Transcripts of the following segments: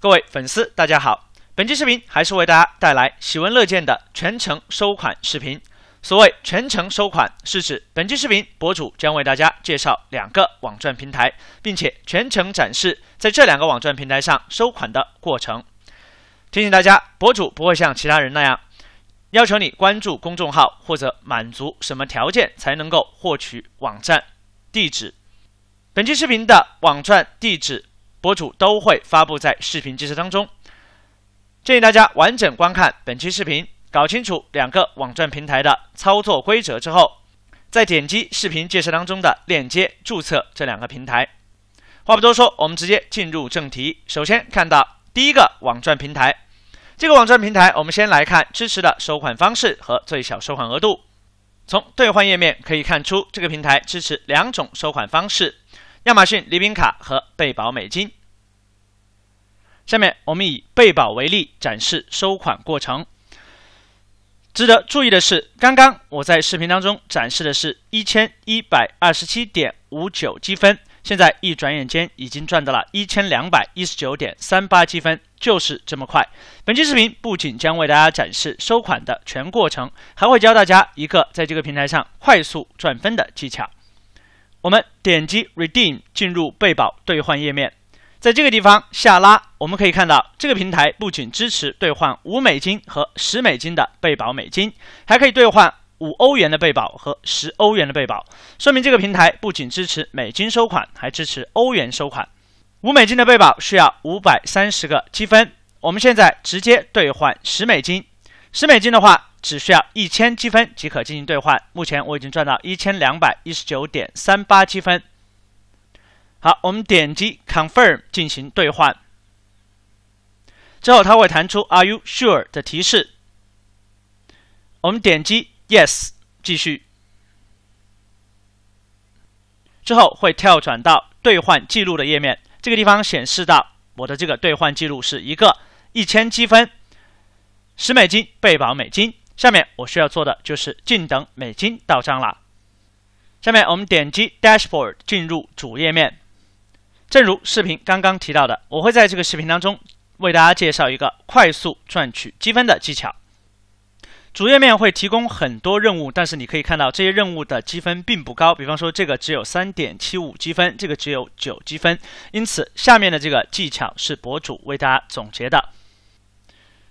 各位粉丝，大家好！本期视频还是为大家带来喜闻乐见的全程收款视频。所谓全程收款，是指本期视频博主将为大家介绍两个网站平台，并且全程展示在这两个网站平台上收款的过程。提醒大家，博主不会像其他人那样要求你关注公众号或者满足什么条件才能够获取网站地址。本期视频的网站地址。博主都会发布在视频介绍当中，建议大家完整观看本期视频，搞清楚两个网站平台的操作规则之后，再点击视频介绍当中的链接注册这两个平台。话不多说，我们直接进入正题。首先看到第一个网站平台，这个网站平台我们先来看支持的收款方式和最小收款额度。从兑换页面可以看出，这个平台支持两种收款方式：亚马逊礼品卡和贝宝美金。下面我们以贝宝为例展示收款过程。值得注意的是，刚刚我在视频当中展示的是一千一百二十七点五九积分，现在一转眼间已经赚到了一千两百一十九点三八积分，就是这么快。本期视频不仅将为大家展示收款的全过程，还会教大家一个在这个平台上快速赚分的技巧。我们点击 Redeem 进入贝宝兑换页面。在这个地方下拉，我们可以看到这个平台不仅支持兑换五美金和十美金的备保美金，还可以兑换五欧元的备保和十欧元的备保，说明这个平台不仅支持美金收款，还支持欧元收款。五美金的备保需要五百三十个积分，我们现在直接兑换十美金，十美金的话只需要一千积分即可进行兑换。目前我已经赚到一千两百一十九点三八积分。好，我们点击 Confirm 进行兑换，之后它会弹出 Are you sure 的提示，我们点击 Yes 继续，之后会跳转到兑换记录的页面。这个地方显示到我的这个兑换记录是一个一千积分，十美金倍保美金。下面我需要做的就是静等美金到账了。下面我们点击 Dashboard 进入主页面。正如视频刚刚提到的，我会在这个视频当中为大家介绍一个快速赚取积分的技巧。主页面会提供很多任务，但是你可以看到这些任务的积分并不高，比方说这个只有三点七五积分，这个只有九积分。因此，下面的这个技巧是博主为大家总结的。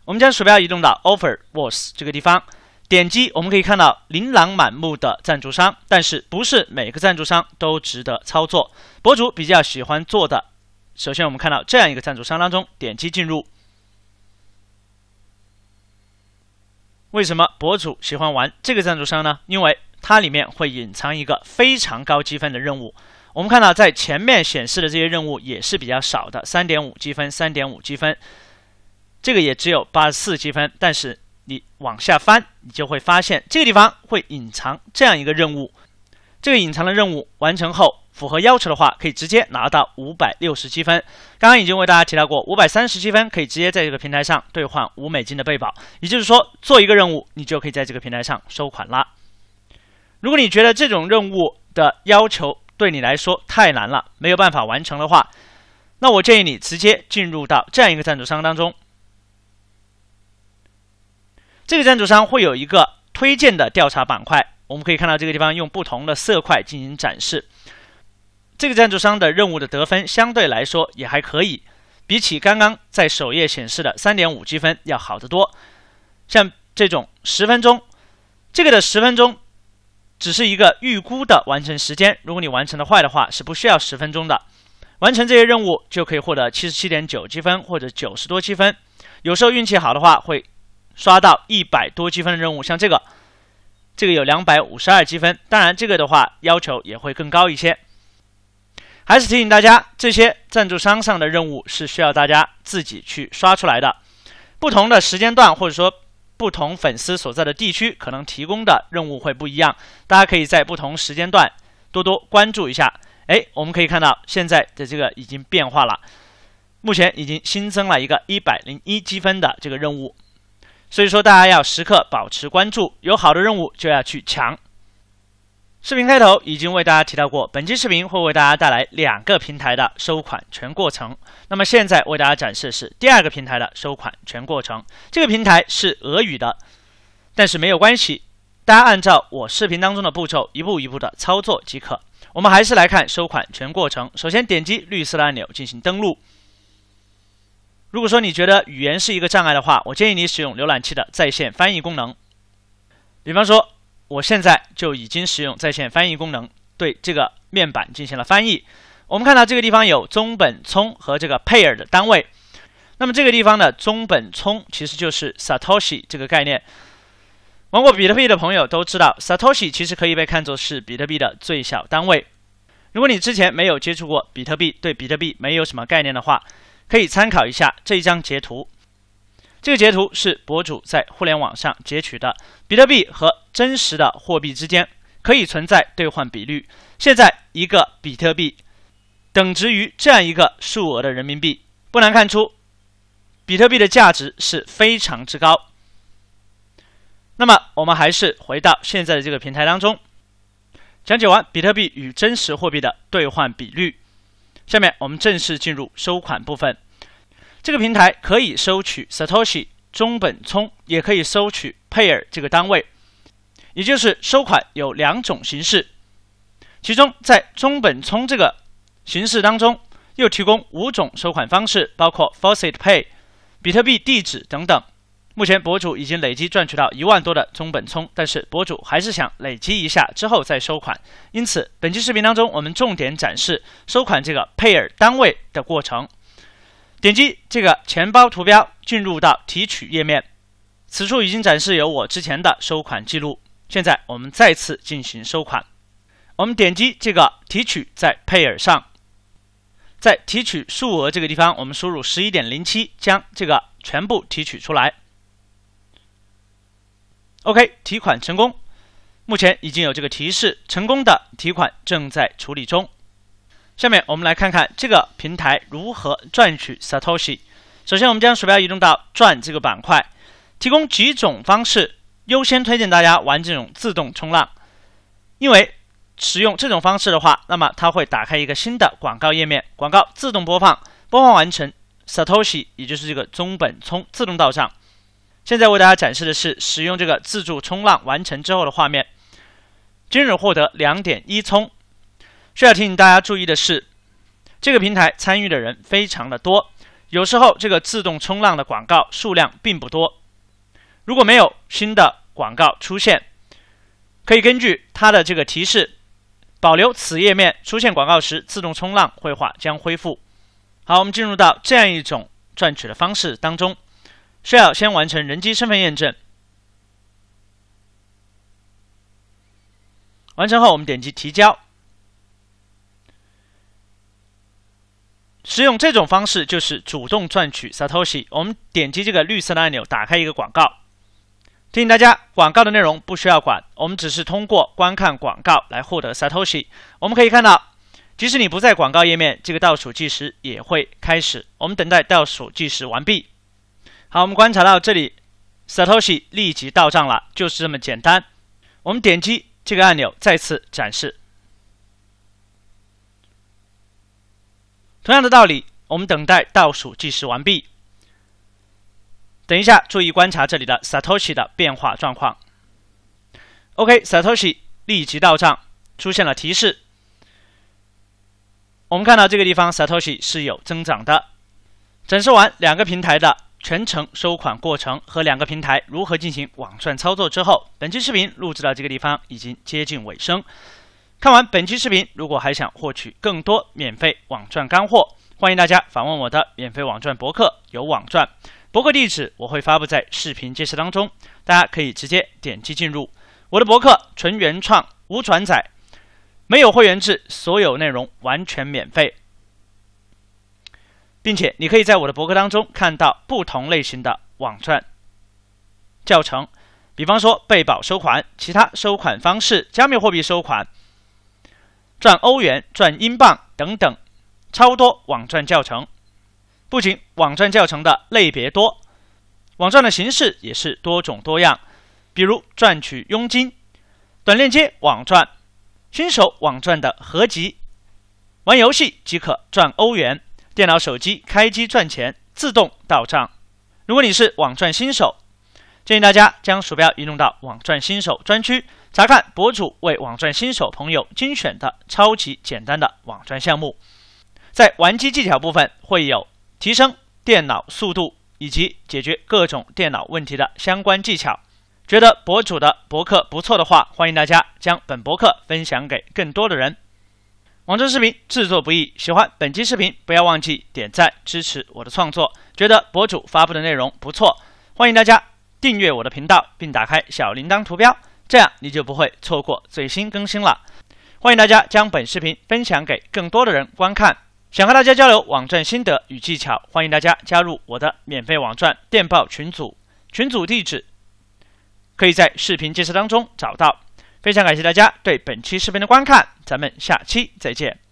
我们将鼠标移动到 Offer Wars 这个地方。点击，我们可以看到琳琅满目的赞助商，但是不是每个赞助商都值得操作。博主比较喜欢做的，首先我们看到这样一个赞助商当中，点击进入。为什么博主喜欢玩这个赞助商呢？因为它里面会隐藏一个非常高积分的任务。我们看到在前面显示的这些任务也是比较少的，三点五积分，三点五积分，这个也只有八十四积分，但是。你往下翻，你就会发现这个地方会隐藏这样一个任务。这个隐藏的任务完成后，符合要求的话，可以直接拿到五百六十积分。刚刚已经为大家提到过，五百三十积分可以直接在这个平台上兑换五美金的贝宝。也就是说，做一个任务，你就可以在这个平台上收款啦。如果你觉得这种任务的要求对你来说太难了，没有办法完成的话，那我建议你直接进入到这样一个赞助商当中。这个赞助商会有一个推荐的调查板块，我们可以看到这个地方用不同的色块进行展示。这个赞助商的任务的得分相对来说也还可以，比起刚刚在首页显示的三点五积分要好得多。像这种十分钟，这个的十分钟只是一个预估的完成时间，如果你完成的快的话是不需要十分钟的。完成这些任务就可以获得七十七点九积分或者九十多积分，有时候运气好的话会。刷到一百多积分的任务，像这个，这个有两百五十二积分。当然，这个的话要求也会更高一些。还是提醒大家，这些赞助商上的任务是需要大家自己去刷出来的。不同的时间段或者说不同粉丝所在的地区，可能提供的任务会不一样。大家可以在不同时间段多多关注一下。哎，我们可以看到现在的这个已经变化了，目前已经新增了一个一百零一积分的这个任务。所以说，大家要时刻保持关注，有好的任务就要去抢。视频开头已经为大家提到过，本期视频会为大家带来两个平台的收款全过程。那么现在为大家展示是第二个平台的收款全过程，这个平台是俄语的，但是没有关系，大家按照我视频当中的步骤一步一步的操作即可。我们还是来看收款全过程，首先点击绿色的按钮进行登录。如果说你觉得语言是一个障碍的话，我建议你使用浏览器的在线翻译功能。比方说，我现在就已经使用在线翻译功能对这个面板进行了翻译。我们看到这个地方有中本聪和这个佩尔的单位。那么这个地方的中本聪其实就是 Satoshi 这个概念。玩过比特币的朋友都知道，Satoshi 其实可以被看作是比特币的最小单位。如果你之前没有接触过比特币，对比特币没有什么概念的话，可以参考一下这一张截图，这个截图是博主在互联网上截取的。比特币和真实的货币之间可以存在兑换比率。现在一个比特币等值于这样一个数额的人民币，不难看出，比特币的价值是非常之高。那么我们还是回到现在的这个平台当中，讲解完比特币与真实货币的兑换比率。下面我们正式进入收款部分。这个平台可以收取 Satoshi 中本聪，也可以收取 Pair 这个单位，也就是收款有两种形式。其中在中本聪这个形式当中，又提供五种收款方式，包括 Faucet Pay、比特币地址等等。目前博主已经累计赚取到一万多的中本聪，但是博主还是想累积一下之后再收款。因此，本期视频当中我们重点展示收款这个配尔单位的过程。点击这个钱包图标，进入到提取页面。此处已经展示有我之前的收款记录。现在我们再次进行收款。我们点击这个提取在配尔上，在提取数额这个地方，我们输入十一点零七，将这个全部提取出来。OK，提款成功。目前已经有这个提示，成功的提款正在处理中。下面我们来看看这个平台如何赚取 Satoshi。首先，我们将鼠标移动到赚这个板块，提供几种方式，优先推荐大家玩这种自动冲浪，因为使用这种方式的话，那么它会打开一个新的广告页面，广告自动播放，播放完成，Satoshi 也就是这个中本聪自动到账。现在为大家展示的是使用这个自助冲浪完成之后的画面。今日获得两点一冲。需要提醒大家注意的是，这个平台参与的人非常的多，有时候这个自动冲浪的广告数量并不多。如果没有新的广告出现，可以根据它的这个提示，保留此页面。出现广告时，自动冲浪绘画将恢复。好，我们进入到这样一种赚取的方式当中。需要先完成人机身份验证，完成后我们点击提交。使用这种方式就是主动赚取 Satoshi。我们点击这个绿色的按钮，打开一个广告。提醒大家，广告的内容不需要管，我们只是通过观看广告来获得 Satoshi。我们可以看到，即使你不在广告页面，这个倒数计时也会开始。我们等待倒数计时完毕。好，我们观察到这里，Satoshi 立即到账了，就是这么简单。我们点击这个按钮，再次展示。同样的道理，我们等待倒数计时完毕。等一下，注意观察这里的 Satoshi 的变化状况。OK，Satoshi 立即到账，出现了提示。我们看到这个地方 Satoshi 是有增长的。展示完两个平台的。全程收款过程和两个平台如何进行网赚操作之后，本期视频录制到这个地方已经接近尾声。看完本期视频，如果还想获取更多免费网赚干货，欢迎大家访问我的免费网赚博客“有网赚”博客地址我会发布在视频介绍当中，大家可以直接点击进入我的博客，纯原创，无转载，没有会员制，所有内容完全免费。并且你可以在我的博客当中看到不同类型的网站教程，比方说被保收款、其他收款方式、加密货币收款、赚欧元、赚英镑等等，超多网站教程。不仅网站教程的类别多，网站的形式也是多种多样，比如赚取佣金、短链接网站、新手网站的合集、玩游戏即可赚欧元。电脑、手机开机赚钱，自动到账。如果你是网赚新手，建议大家将鼠标移动到网赚新手专区，查看博主为网赚新手朋友精选的超级简单的网赚项目。在玩机技巧部分，会有提升电脑速度以及解决各种电脑问题的相关技巧。觉得博主的博客不错的话，欢迎大家将本博客分享给更多的人。网站视频制作不易，喜欢本期视频不要忘记点赞支持我的创作。觉得博主发布的内容不错，欢迎大家订阅我的频道并打开小铃铛图标，这样你就不会错过最新更新了。欢迎大家将本视频分享给更多的人观看。想和大家交流网站心得与技巧，欢迎大家加入我的免费网站电报群组，群组地址可以在视频介绍当中找到。非常感谢大家对本期视频的观看，咱们下期再见。